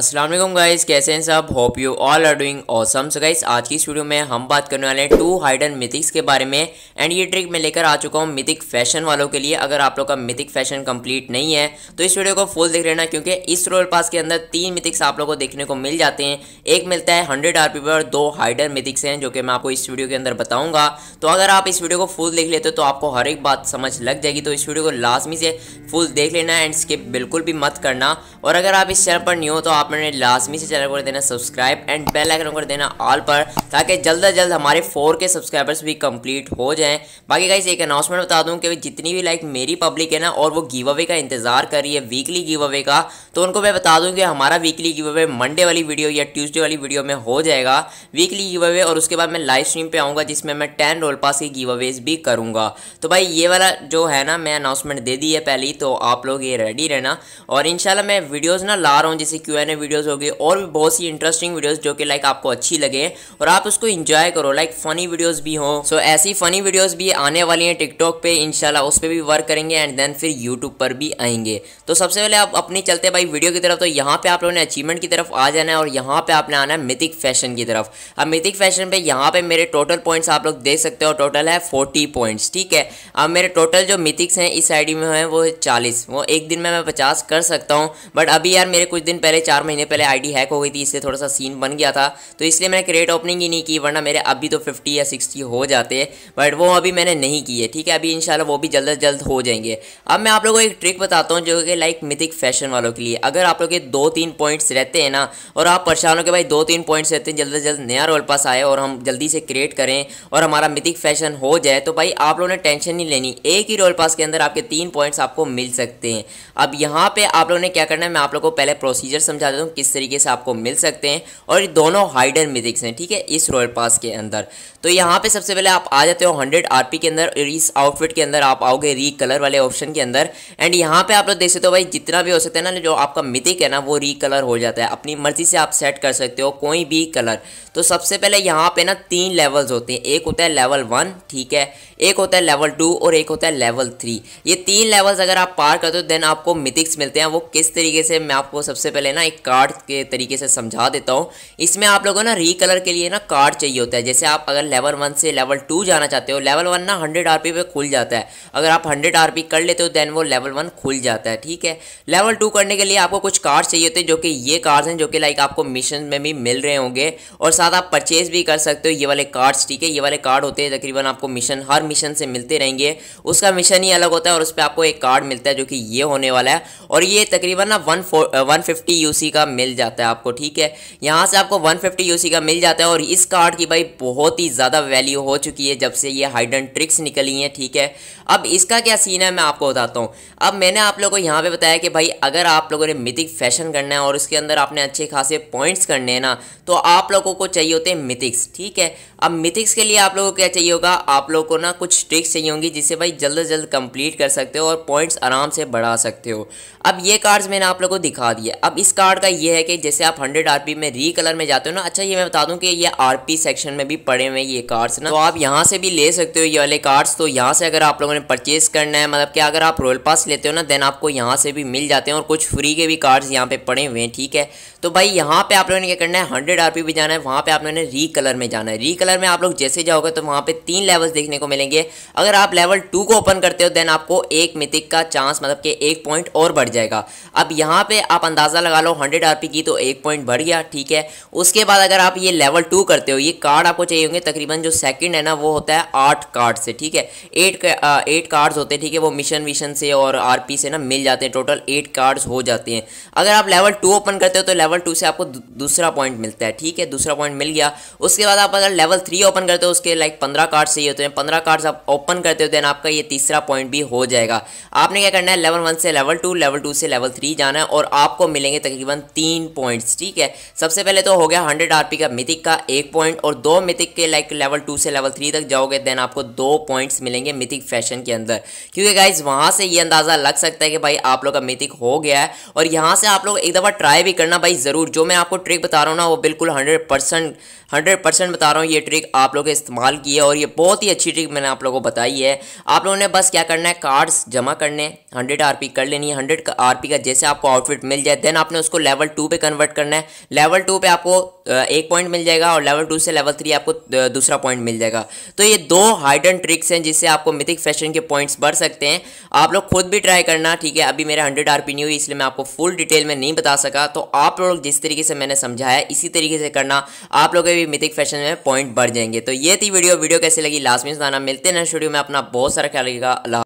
Aslam guys कैसे हैं सब hope you all are doing awesome so guys आज की इस वीडियो में हम बात करने वाले हैं टू हाइडन मिथिक्स के बारे में एंड ये ट्रिक मैं लेकर आ चुका हूँ मिथिक फैशन वालों के लिए अगर आप लोग का मिथिक फैशन कंप्लीट नहीं है तो इस वीडियो को फुल देख लेना क्योंकि इस रोल पास के अंदर तीन मिथिक्स आप लोग को देखने को मिल जाते हैं एक मिलता है हंड्रेड आर पी पर दो हाइडन मिथिक्स हैं जो कि मैं आपको इस वीडियो के अंदर बताऊँगा तो अगर आप इस वीडियो को फुल देख लेते हो तो आपको हर एक बात समझ लग जाएगी तो इस वीडियो को लाजमी से फुल देख लेना एंड स्किप बिल्कुल भी मत करना और अगर आप इस चैनल पर नहीं हो तो आप आप लाजमी से चैनल को देना सब्सक्राइब एंड बेल आइकन कर देना ऑल पर ताकि जल्द अज जल्द हमारे फोर के सब्सक्राइबर्स भी कंप्लीट हो जाएं बाकी गाइस एक अनाउंसमेंट बता दूं कि जितनी भी लाइक मेरी पब्लिक है ना और वो गिव अवे का इंतजार कर रही है वीकली गिव अवे का तो उनको मैं बता दूँ कि हमारा वीकली गिव अवे मंडे वाली वीडियो या ट्यूजडे वाली वीडियो में हो जाएगा वीकली गिव अवे और उसके बाद मैं लाइव स्ट्रीम पर आऊँगा जिसमें मैं टेन रोल पास की गिव अवेज भी करूँगा तो भाई ये वाला जो है ना मैं अनाउंसमेंट दे दी है पहली तो आप लोग ये रेडी रहना और इनशाला मैं वीडियोज़ ना ला रहा हूँ जैसे क्यू मैंने वीडियोस हो गई और भी बहुत सी इंटरेस्टिंग वीडियोस जो कि लाइक आपको अच्छी लगे और आप उसको इंजॉय करो लाइक फनी वीडियोस भी हो सो so, ऐसी फनी वीडियोस भी आने वाली हैं टिकटॉक पे इनशाला उस पर भी वर्क करेंगे एंड देन फिर यूट्यूब पर भी आएंगे तो सबसे पहले आप अपनी चलते भाई वीडियो की तरफ तो यहाँ पे आप लोगों ने अचीवमेंट की तरफ आ जाना है और यहाँ पे आपने आना है मिथिक फैशन की तरफ अब मिथिक फैशन पर यहाँ पे मेरे टोटल पॉइंट्स आप लोग देख सकते हो टोटल है फोर्टी पॉइंट्स ठीक है अब मेरे टोटल जो मिथिक्स हैं इस आई में है वो चालीस वो एक दिन में मैं पचास कर सकता हूँ बट अभी यार मेरे कुछ दिन पहले चार चार महीने पहले आईडी हैक हो गई थी इससे थोड़ा सा सीन बन गया था तो इसलिए मैंने क्रिएट ओपनिंग ही नहीं की वरना मेरे अभी तो फिफ्टी या सिक्सटी हो जाते बट वो अभी मैंने नहीं किए ठीक है अभी इनशाला वो भी जल्द अज जल्द हो जाएंगे अब मैं आप लोगों को एक ट्रिक बताता हूँ जो कि लाइक मिथिक फैशन वालों के लिए अगर आप लोग के दो तीन पॉइंट्स रहते हैं ना और आप परेशान हो कि भाई दो तीन पॉइंट्स रहते हैं जल्द से जल्द नया रोल पास आए और हम जल्दी से क्रिएट करें और हमारा मिथिक फैशन हो जाए तो भाई आप लोगों ने टेंशन नहीं लेनी एक ही रोल पास के अंदर आपके तीन पॉइंट्स आपको मिल सकते हैं अब यहाँ पर आप लोगों ने क्या करना है मैं आप लोग को पहले प्रोसीजर समझा बता देता हूँ किस तरीके से आपको मिल सकते हैं और ये दोनों हाइडन मिथिक्स हैं ठीक है इस रॉयल पास के अंदर तो यहाँ पे सबसे पहले आप आ जाते हो 100 आरपी के अंदर इस आउटफिट के अंदर आप आओगे री कलर वाले ऑप्शन के अंदर एंड यहाँ पे आप लोग देख सकते हो भाई जितना भी हो सकता है ना जो आपका मिथिक है ना वो री कलर हो जाता है अपनी मर्जी से आप सेट कर सकते हो कोई भी कलर तो सबसे पहले यहाँ पे ना तीन लेवल्स होते हैं एक होता है लेवल वन ठीक है एक होता है लेवल टू और एक होता है लेवल थ्री ये तीन लेवल्स अगर आप पार करते हो देन आपको मिथिक्स मिलते हैं वो किस तरीके से मैं आपको सबसे पहले ना एक कार्ड के तरीके से समझा देता हूँ इसमें आप लोगों ना री कलर के लिए ना कार्ड चाहिए होता है जैसे आप अगर लेवल वन से लेवल टू जाना चाहते हो लेवल वन ना हंड्रेड आर पे खुल जाता है अगर आप हंड्रेड आर कर लेते हो देन वो लेवल वन खुल जाता है ठीक है लेवल टू करने के लिए आपको कुछ कार्ड चाहिए होते हैं जो कि ये कार्ड्स हैं जो कि लाइक आपको मिशन में भी मिल रहे होंगे और साथ आप परचेज भी कर सकते हो ये वाले कार्ड्स ठीक है ये वाले कार्ड होते हैं तकरीबन आपको मिशन हर मिशन से मिलते रहेंगे उसका मिशन ही अलग होता है और उस पर आपको एक कार्ड मिलता है जो कि ये होने वाला है और ये तकरीबन ना वन वन फिफ्टी यू का मिल जाता है आपको ठीक है यहाँ से आपको वन फिफ्टी का मिल जाता है और इस कार्ड की भाई बहुत ही ज़्यादा वैल्यू हो चुकी है जब से ये हाइडन ट्रिक्स निकली हैं ठीक है अब इसका क्या सीन है मैं आपको बताता हूँ अब मैंने आप लोगों को यहाँ पे बताया कि भाई अगर आप लोगों ने मिथिक फैशन करना है और उसके अंदर आपने अच्छे खासे पॉइंट्स करने हैं ना तो आप लोगों को चाहिए होते हैं मिथिक्स ठीक है अब मिथिक्स के लिए आप लोगों को क्या चाहिए होगा आप लोगों को ना कुछ ट्रिक्स चाहिए होंगी जिससे भाई जल्द से जल्द कंप्लीट कर सकते हो और पॉइंट्स आराम से बढ़ा सकते हो अब ये कार्ड्स मैंने आप लोगों को दिखा दिए अब इस कार्ड का ये है कि जैसे आप हंड्रेड आर में री कलर में जाते हो ना अच्छा ये मैं बता दूँ कि ये आर सेक्शन में भी पड़े हुए ये कार्ड्स ना तो आप यहाँ से भी ले सकते हो ये वाले कार्ड्स तो यहाँ से अगर आप लोगों ने परचेस करना है मतलब कि अगर आप रॉयल पास लेते हो ना देन आपको यहाँ से भी मिल जाते हैं और कुछ फ्री के भी कार्ड्स यहाँ पे पड़े हुए हैं ठीक है तो भाई यहाँ पे आप लोगों ने क्या करना है हंड्रेड आर भी जाना है वहाँ पे आप लोगों ने री कलर में जाना है री कलर में आप लोग जैसे जाओगे तो वहाँ पे तीन लेवल्स देखने को मिलेंगे अगर आप लेवल टू को ओपन करते हो देन आपको एक मिथिक का चांस मतलब कि एक पॉइंट और बढ़ जाएगा अब यहाँ पे आप अंदाज़ा लगा लो हंड्रेड आर की तो एक पॉइंट बढ़ गया ठीक है उसके बाद अगर आप ये लेवल टू करते हो ये कार्ड आपको चाहिए होंगे तक तकरीबन जो सेकंड है ना वो होता है आठ कार्ड से ठीक है एट एट कार्ड्स होते हैं ठीक है वो मिशन विशन से और आरपी से ना मिल जाते हैं टोटल एट कार्ड्स हो जाते हैं अगर आप लेवल टू ओपन करते हो तो लेवल टू से आपको दूसरा पॉइंट मिलता है ठीक है दूसरा पॉइंट मिल गया उसके बाद आप अगर लेवल थ्री ओपन करते हो उसके लाइक पंद्रह कार्ड्स चाहिए होते हैं पंद्रह कार्ड्स आप ओपन करते हो देन आपका ये तीसरा पॉइंट भी हो जाएगा आपने क्या करना है लेवल वन से लेवल टू लेवल टू से लेवल थ्री जाना है और आपको मिलेंगे तकरीबन तीन पॉइंट्स ठीक है सबसे पहले तो हो गया हंड्रेड आरपी का मिथिक का एक पॉइंट और दो मिथिक के लाइक बैक लेवल टू से लेवल थ्री तक जाओगे देन आपको दो पॉइंट्स मिलेंगे मिथिक फैशन के अंदर क्योंकि गाइज वहाँ से ये अंदाज़ा लग सकता है कि भाई आप लोग का मिथिक हो गया है और यहाँ से आप लोग एक दफ़ा ट्राई भी करना भाई ज़रूर जो मैं आपको ट्रिक बता रहा हूँ ना वो बिल्कुल हंड्रेड परसेंट परसेंट बता रहा हूँ ये ट्रिक आप लोग इस्तेमाल की है और ये बहुत ही अच्छी ट्रिक मैंने आप लोगों को बताई है आप लोगों ने बस क्या करना है कार्ड्स जमा करने हंड्रेड आर कर लेनी है हंड्रेड आर का जैसे आपको आउटफिट मिल जाए देन आपने उसको लेवल टू पे कन्वर्ट करना है लेवल टू पे आपको एक पॉइंट मिल जाएगा और लेवल टू से लेवल थ्री आपको दूसरा पॉइंट मिल जाएगा तो ये दो हाइडन ट्रिक्स हैं जिससे आपको मिथिक फैशन के पॉइंट्स बढ़ सकते हैं आप लोग खुद भी ट्राई करना ठीक है अभी मेरा हंड्रेड आर नहीं हुई इसलिए मैं आपको फुल डिटेल में नहीं बता सका तो आप लोग जिस तरीके से मैंने समझाया इसी तरीके से करना आप लोग भी मिथिक फैशन में पॉइंट बढ़ जाएंगे तो ये थी वीडियो वीडियो कैसे लगी लास्ट में सुनाना मिलते हैं ना स्टूडियो में अपना बहुत सारा ख्याल रखिएगा अल्लाह